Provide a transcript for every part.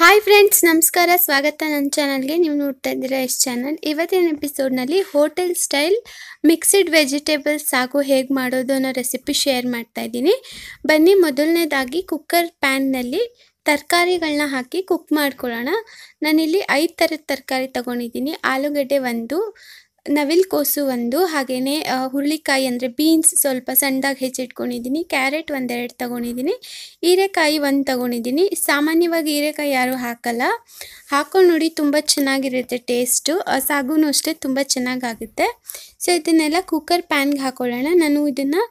hi friends ನಮಸ್ಕಾರ ಸ್ವಾಗತ ನನ್ನ ಚಾನಲ್ಗೆ ನೀವು ನೋಡ್ತಾ ಇದ್ದೀರಾ ಎಷ್ಟು ಚಾನಲ್ ಇವತ್ತಿನ ಎಪಿಸೋಡ್ನಲ್ಲಿ hotel style mixed vegetables sagu ಹೇಗೆ ಮಾಡೋದು ಅನ್ನೋ ರೆಸಿಪಿ ಶೇರ್ ಮಾಡ್ತಾ ಇದ್ದೀನಿ ಬನ್ನಿ ಮೊದಲನೇದಾಗಿ ಕುಕ್ಕರ್ ಪ್ಯಾನ್ನಲ್ಲಿ ತರಕಾರಿಗಳನ್ನ ಹಾಕಿ ಕುಕ್ ಮಾಡ್ಕೊಳ್ಳೋಣ ನಾನಿಲ್ಲಿ ಐದು ಥರದ ತರಕಾರಿ ತಗೊಂಡಿದ್ದೀನಿ ಆಲೂಗಡ್ಡೆ ಒಂದು ಕೋಸು ಒಂದು ಹಾಗೆಯೇ ಹುರುಳಿಕಾಯಿ ಅಂದರೆ ಬೀನ್ಸ್ ಸ್ವಲ್ಪ ಸಣ್ಣದಾಗಿ ಹೆಚ್ಚಿಟ್ಕೊಂಡಿದ್ದೀನಿ ಕ್ಯಾರೆಟ್ ಒಂದೆರಡು ತಗೊಂಡಿದ್ದೀನಿ ಹೀರೆಕಾಯಿ ಒಂದು ತೊಗೊಂಡಿದ್ದೀನಿ ಸಾಮಾನ್ಯವಾಗಿ ಹೀರೆಕಾಯಿ ಯಾರೂ ಹಾಕಲ್ಲ ಹಾಕೊಂಡು ನೋಡಿ ತುಂಬ ಚೆನ್ನಾಗಿರುತ್ತೆ ಟೇಸ್ಟು ಸಾಗೂನು ಅಷ್ಟೇ ತುಂಬ ಚೆನ್ನಾಗಾಗುತ್ತೆ ಸೊ ಇದನ್ನೆಲ್ಲ ಕುಕ್ಕರ್ ಪ್ಯಾನ್ಗೆ ಹಾಕೊಳ್ಳೋಣ ನಾನು ಇದನ್ನು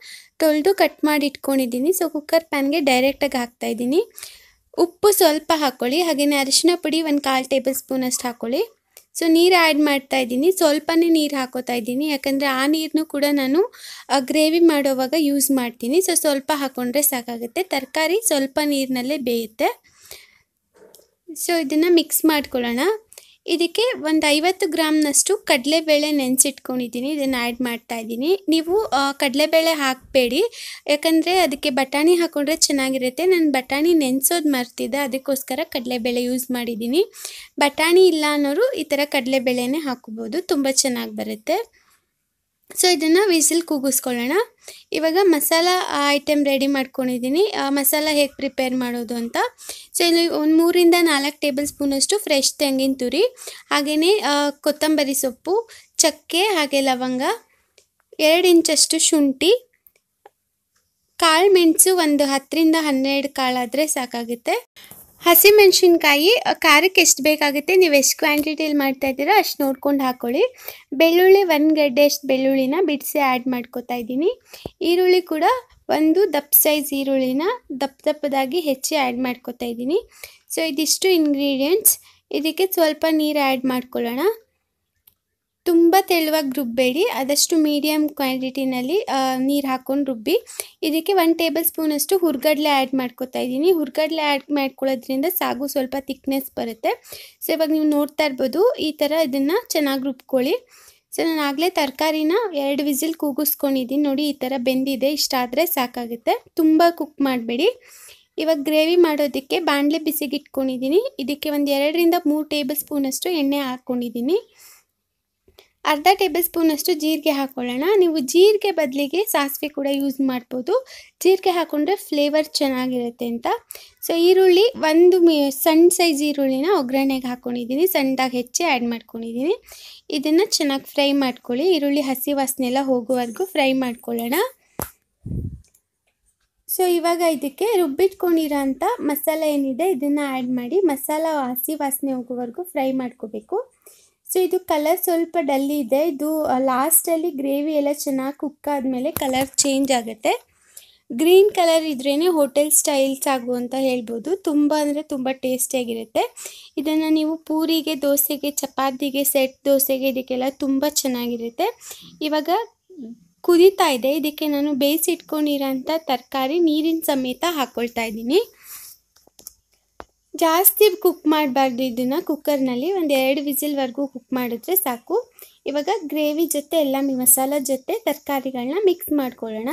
ತೊಳೆದು ಕಟ್ ಮಾಡಿ ಇಟ್ಕೊಂಡಿದ್ದೀನಿ ಸೊ ಕುಕ್ಕರ್ ಪ್ಯಾನ್ಗೆ ಡೈರೆಕ್ಟಾಗಿ ಹಾಕ್ತಾಯಿದ್ದೀನಿ ಉಪ್ಪು ಸ್ವಲ್ಪ ಹಾಕ್ಕೊಳ್ಳಿ ಹಾಗೆಯೇ ಅರಿಶಿನ ಪುಡಿ ಒಂದು ಕಾಲು ಟೇಬಲ್ ಸ್ಪೂನಷ್ಟು ಹಾಕ್ಕೊಳ್ಳಿ ಸೊ ನೀರು ಆ್ಯಡ್ ಮಾಡ್ತಾ ಇದ್ದೀನಿ ಸ್ವಲ್ಪನೇ ನೀರು ಹಾಕೋತಾ ಇದ್ದೀನಿ ಯಾಕಂದರೆ ಆ ನೀರನ್ನು ಕೂಡ ನಾನು ಗ್ರೇವಿ ಮಾಡೋವಾಗ ಯೂಸ್ ಮಾಡ್ತೀನಿ ಸೊ ಸ್ವಲ್ಪ ಹಾಕೊಂಡ್ರೆ ಸಾಕಾಗುತ್ತೆ ತರಕಾರಿ ಸ್ವಲ್ಪ ನೀರಿನಲ್ಲೇ ಬೇಯುತ್ತೆ ಸೊ ಇದನ್ನು ಮಿಕ್ಸ್ ಮಾಡ್ಕೊಳ್ಳೋಣ ಇದಕ್ಕೆ ಒಂದು ಐವತ್ತು ಗ್ರಾಮ್ನಷ್ಟು ಕಡಲೆಬೇಳೆ ನೆನೆಸಿಟ್ಕೊಂಡಿದ್ದೀನಿ ಇದನ್ನು ಆ್ಯಡ್ ಮಾಡ್ತಾ ಇದ್ದೀನಿ ನೀವು ಕಡಲೆಬೇಳೆ ಹಾಕಬೇಡಿ ಯಾಕಂದರೆ ಅದಕ್ಕೆ ಬಟಾಣಿ ಹಾಕೊಂಡ್ರೆ ಚೆನ್ನಾಗಿರುತ್ತೆ ನಾನು ಬಟಾಣಿ ನೆನೆಸೋದು ಮರ್ತಿದ್ದೆ ಅದಕ್ಕೋಸ್ಕರ ಕಡಲೆಬೇಳೆ ಯೂಸ್ ಮಾಡಿದ್ದೀನಿ ಬಟಾಣಿ ಇಲ್ಲ ಅನ್ನೋರು ಈ ಥರ ಕಡಲೆಬೇಳೆನೇ ಹಾಕೋಬೋದು ತುಂಬ ಚೆನ್ನಾಗಿ ಬರುತ್ತೆ ಸೊ ಇದನ್ನು ವಿಸಿಲ್ ಕೂಗಿಸ್ಕೊಳ್ಳೋಣ ಇವಾಗ ಮಸಾಲ ಐಟಮ್ ರೆಡಿ ಮಾಡ್ಕೊಂಡಿದ್ದೀನಿ ಮಸಾಲ ಹೇಗೆ ಪ್ರಿಪೇರ್ ಮಾಡೋದು ಅಂತ ಸೊ ಇಲ್ಲಿ ಒಂದು ಮೂರಿಂದ ನಾಲ್ಕು ಟೇಬಲ್ ಸ್ಪೂನಷ್ಟು ಫ್ರೆಶ್ ತೆಂಗಿನ ತುರಿ ಹಾಗೆಯೇ ಕೊತ್ತಂಬರಿ ಸೊಪ್ಪು ಚಕ್ಕೆ ಹಾಗೆ ಲವಂಗ ಎರಡು ಇಂಚಷ್ಟು ಶುಂಠಿ ಕಾಳು ಮೆಣಸು ಒಂದು ಹತ್ತರಿಂದ ಹನ್ನೆರಡು ಕಾಳಾದರೆ ಸಾಕಾಗುತ್ತೆ ಹಸಿಮೆಣಸಿನ್ಕಾಯಿ ಖಾರಕ್ಕೆ ಎಷ್ಟು ಬೇಕಾಗುತ್ತೆ ನೀವು ಎಷ್ಟು ಕ್ವಾಂಟಿಟಿಯಲ್ಲಿ ಮಾಡ್ತಾ ಇದ್ದೀರೋ ಅಷ್ಟು ನೋಡ್ಕೊಂಡು ಹಾಕ್ಕೊಳ್ಳಿ ಬೆಳ್ಳುಳ್ಳಿ ಒಂದು ಗಡ್ಡೆ ಅಷ್ಟು ಬೆಳ್ಳುಳ್ಳಿನ ಬಿಡಿಸಿ ಆ್ಯಡ್ ಮಾಡ್ಕೋತಾ ಇದ್ದೀನಿ ಈರುಳ್ಳಿ ಕೂಡ ಒಂದು ದಪ್ಪ ಸೈಜ್ ಈರುಳ್ಳಿನ ದಪ್ಪ ದಪ್ಪದಾಗಿ ಹೆಚ್ಚಿ ಆ್ಯಡ್ ಮಾಡ್ಕೋತಾ ಇದ್ದೀನಿ ಸೊ ಇದಿಷ್ಟು ಇಂಗ್ರೀಡಿಯೆಂಟ್ಸ್ ಇದಕ್ಕೆ ಸ್ವಲ್ಪ ನೀರು ಆ್ಯಡ್ ಮಾಡ್ಕೊಳ್ಳೋಣ ತುಂಬ ತೆಳುವಾಗಿ ರುಬ್ಬಬೇಡಿ ಆದಷ್ಟು ಮೀಡಿಯಮ್ ಕ್ವಾಂಟಿಟಿನಲ್ಲಿ ನೀರು ಹಾಕ್ಕೊಂಡು ರುಬ್ಬಿ ಇದಕ್ಕೆ ಒನ್ ಟೇಬಲ್ ಸ್ಪೂನಷ್ಟು ಹುರ್ಗಡ್ಲೆ ಆ್ಯಡ್ ಮಾಡ್ಕೊತಾ ಇದ್ದೀನಿ ಹುರ್ಗಡ್ಲೆ ಆ್ಯಡ್ ಮಾಡ್ಕೊಳ್ಳೋದ್ರಿಂದ ಸಾಗು ಸ್ವಲ್ಪ ತಿಕ್ನೆಸ್ ಬರುತ್ತೆ ಸೊ ಇವಾಗ ನೀವು ನೋಡ್ತಾ ಇರ್ಬೋದು ಈ ಥರ ಇದನ್ನು ಚೆನ್ನಾಗಿ ರುಬ್ಕೊಳ್ಳಿ ಸೊ ನಾನು ಆಗಲೇ ತರಕಾರಿನ ಎರಡು ವಿಸಿಲ್ ಕೂಗಿಸ್ಕೊಂಡಿದ್ದೀನಿ ನೋಡಿ ಈ ಥರ ಬೆಂದಿದೆ ಇಷ್ಟಾದರೆ ಸಾಕಾಗುತ್ತೆ ತುಂಬ ಕುಕ್ ಮಾಡಬೇಡಿ ಇವಾಗ ಗ್ರೇವಿ ಮಾಡೋದಕ್ಕೆ ಬಾಣಲೆ ಬಿಸಿಗಿಟ್ಕೊಂಡಿದ್ದೀನಿ ಇದಕ್ಕೆ ಒಂದು ಎರಡರಿಂದ ಮೂರು ಟೇಬಲ್ ಸ್ಪೂನಷ್ಟು ಎಣ್ಣೆ ಹಾಕ್ಕೊಂಡಿದ್ದೀನಿ ಅರ್ಧ ಟೇಬಲ್ ಸ್ಪೂನಷ್ಟು ಜೀರಿಗೆ ಹಾಕ್ಕೊಳ್ಳೋಣ ನೀವು ಜೀರಿಗೆ ಬದಲಿಗೆ ಸಾಸಿವೆ ಕೂಡ ಯೂಸ್ ಮಾಡ್ಬೋದು ಜೀರಿಗೆ ಹಾಕ್ಕೊಂಡ್ರೆ ಫ್ಲೇವರ್ ಚೆನ್ನಾಗಿರುತ್ತೆ ಅಂತ ಸೊ ಈರುಳ್ಳಿ ಒಂದು ಮೀ ಸಣ್ಣ ಸೈಜ್ ಈರುಳ್ಳಿನ ಒಗ್ಗರಣೆಗೆ ಹಾಕ್ಕೊಂಡಿದ್ದೀನಿ ಸಣ್ಣದಾಗಿ ಹೆಚ್ಚಿ ಆ್ಯಡ್ ಮಾಡ್ಕೊಂಡಿದ್ದೀನಿ ಇದನ್ನು ಚೆನ್ನಾಗಿ ಫ್ರೈ ಮಾಡ್ಕೊಳ್ಳಿ ಈರುಳ್ಳಿ ಹಸಿ ವಾಸನೆ ಎಲ್ಲ ಹೋಗುವರೆಗೂ ಫ್ರೈ ಮಾಡ್ಕೊಳ್ಳೋಣ ಸೊ ಇವಾಗ ಇದಕ್ಕೆ ರುಬ್ಬಿಟ್ಕೊಂಡಿರೋ ಅಂಥ ಮಸಾಲೆ ಏನಿದೆ ಇದನ್ನು ಆ್ಯಡ್ ಮಾಡಿ ಮಸಾಲ ಹಸಿ ವಾಸನೆ ಹೋಗುವವರೆಗೂ ಫ್ರೈ ಮಾಡ್ಕೋಬೇಕು ಸೊ ಇದು ಕಲರ್ ಸ್ವಲ್ಪ ಡಲ್ ಇದೆ ಇದು ಲಾಸ್ಟಲ್ಲಿ ಗ್ರೇವಿ ಎಲ್ಲ ಚೆನ್ನಾಗಿ ಕುಕ್ ಆದಮೇಲೆ ಕಲರ್ ಚೇಂಜ್ ಆಗುತ್ತೆ ಗ್ರೀನ್ ಕಲರ್ ಇದ್ರೇ ಹೋಟೆಲ್ ಸ್ಟೈಲ್ಸ್ ಆಗು ಅಂತ ಹೇಳ್ಬೋದು ತುಂಬ ಅಂದರೆ ತುಂಬ ಟೇಸ್ಟಿಯಾಗಿರುತ್ತೆ ಇದನ್ನು ನೀವು ಪೂರಿಗೆ ದೋಸೆಗೆ ಚಪಾತಿಗೆ ಸೆಟ್ ದೋಸೆಗೆ ಇದಕ್ಕೆಲ್ಲ ತುಂಬ ಚೆನ್ನಾಗಿರುತ್ತೆ ಇವಾಗ ಕುದೀತಾ ಇದೆ ಇದಕ್ಕೆ ನಾನು ಬೇಯಿಸಿಟ್ಕೊಂಡಿರೋಂಥ ತರಕಾರಿ ನೀರಿನ ಸಮೇತ ಹಾಕ್ಕೊಳ್ತಾ ಇದ್ದೀನಿ ಜಾಸ್ತಿ ಕುಕ್ ಮಾಡಬಾರ್ದು ಇದನ್ನು ಕುಕ್ಕರ್ನಲ್ಲಿ ಒಂದು ಎರಡು ವಿಸಿಲ್ವರೆಗೂ ಕುಕ್ ಮಾಡಿದ್ರೆ ಸಾಕು ಇವಾಗ ಗ್ರೇವಿ ಜೊತೆ ಎಲ್ಲ ಮಸಾಲ ಜೊತೆ ತರಕಾರಿಗಳನ್ನ ಮಿಕ್ಸ್ ಮಾಡ್ಕೊಳ್ಳೋಣ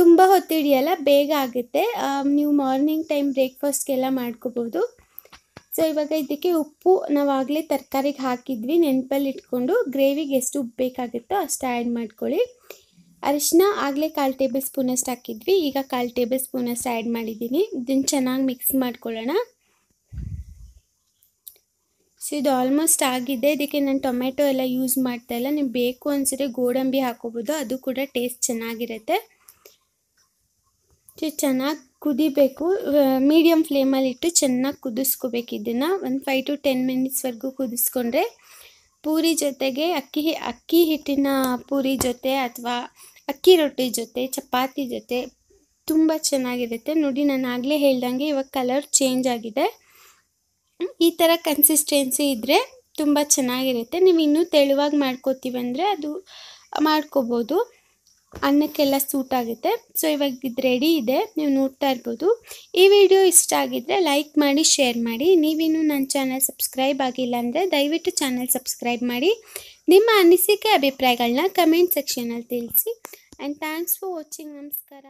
ತುಂಬ ಹೊತ್ತಿಡಿಯಲ್ಲ ಬೇಗ ಆಗುತ್ತೆ ನೀವು ಮಾರ್ನಿಂಗ್ ಟೈಮ್ ಬ್ರೇಕ್ಫಾಸ್ಟ್ಗೆಲ್ಲ ಮಾಡ್ಕೋಬೋದು ಸೊ ಇವಾಗ ಇದಕ್ಕೆ ಉಪ್ಪು ನಾವು ಆಗಲೇ ತರಕಾರಿಗೆ ಹಾಕಿದ್ವಿ ನೆನಪಲ್ಲಿ ಇಟ್ಕೊಂಡು ಗ್ರೇವಿಗೆ ಎಷ್ಟು ಉಪ್ಪು ಬೇಕಾಗುತ್ತೋ ಅಷ್ಟು ಆ್ಯಡ್ ಮಾಡ್ಕೊಳ್ಳಿ ಅರಿಶಿನ ಆಗಲೇ ಕಾಲು ಟೇಬಲ್ ಸ್ಪೂನಷ್ಟು ಹಾಕಿದ್ವಿ ಈಗ ಕಾಲು ಟೇಬಲ್ ಸ್ಪೂನಷ್ಟು ಆ್ಯಡ್ ಮಾಡಿದ್ದೀನಿ ಇದನ್ನು ಚೆನ್ನಾಗಿ ಮಿಕ್ಸ್ ಮಾಡ್ಕೊಳ್ಳೋಣ ಸೊ ಇದು ಆಲ್ಮೋಸ್ಟ್ ಆಗಿದೆ ಇದಕ್ಕೆ ನಾನು ಟೊಮೆಟೊ ಎಲ್ಲ ಯೂಸ್ ಮಾಡ್ತಾ ಇಲ್ಲ ನೀವು ಬೇಕು ಅನಿಸಿದ್ರೆ ಗೋಡಂಬಿ ಹಾಕೋಬೋದು ಅದು ಕೂಡ ಟೇಸ್ಟ್ ಚೆನ್ನಾಗಿರುತ್ತೆ ಸೊ ಚೆನ್ನಾಗಿ ಕುದಿಬೇಕು ಮೀಡಿಯಮ್ ಫ್ಲೇಮಲ್ಲಿ ಇಟ್ಟು ಚೆನ್ನಾಗಿ ಕುದಿಸ್ಕೋಬೇಕು ಇದನ್ನು ಒಂದು ಫೈವ್ ಟು ಟೆನ್ ಮಿನಿಟ್ಸ್ವರೆಗೂ ಕುದಿಸ್ಕೊಂಡ್ರೆ ಪೂರಿ ಜೊತೆಗೆ ಅಕ್ಕಿ ಅಕ್ಕಿ ಹಿಟ್ಟಿನ ಪೂರಿ ಜೊತೆ ಅಥವಾ ಅಕ್ಕಿ ರೊಟ್ಟಿ ಜೊತೆ ಚಪಾತಿ ಜೊತೆ ತುಂಬ ಚೆನ್ನಾಗಿರುತ್ತೆ ನೋಡಿ ನಾನು ಆಗಲೇ ಹೇಳ್ದಂಗೆ ಇವಾಗ ಕಲರ್ ಚೇಂಜ್ ಆಗಿದೆ ಈ ಥರ ಕನ್ಸಿಸ್ಟೆನ್ಸಿ ಇದ್ದರೆ ತುಂಬ ಚೆನ್ನಾಗಿರುತ್ತೆ ನೀವು ಇನ್ನೂ ತೆಳುವಾಗಿ ಮಾಡ್ಕೋತೀವಿ ಅಂದರೆ ಅದು ಮಾಡ್ಕೋಬೋದು ಅನ್ನಕ್ಕೆಲ್ಲ ಸೂಟ್ ಆಗುತ್ತೆ ಸೊ ಇವಾಗ ಇದು ರೆಡಿ ಇದೆ ನೀವು ನೋಡ್ತಾ ಇರ್ಬೋದು ಈ ವಿಡಿಯೋ ಇಷ್ಟ ಆಗಿದ್ದರೆ ಲೈಕ್ ಮಾಡಿ ಶೇರ್ ಮಾಡಿ ನೀವಿನ್ನು ನನ್ನ ಚಾನಲ್ ಸಬ್ಸ್ಕ್ರೈಬ್ ಆಗಿಲ್ಲ ಅಂದರೆ ದಯವಿಟ್ಟು ಚಾನಲ್ ಸಬ್ಸ್ಕ್ರೈಬ್ ಮಾಡಿ ನಿಮ್ಮ ಅನಿಸಿಕೆ ಅಭಿಪ್ರಾಯಗಳನ್ನ ಕಮೆಂಟ್ ಸೆಕ್ಷನಲ್ಲಿ ತಿಳಿಸಿ ಆ್ಯಂಡ್ ಥ್ಯಾಂಕ್ಸ್ ಫಾರ್ ವಾಚಿಂಗ್ ನಮಸ್ಕಾರ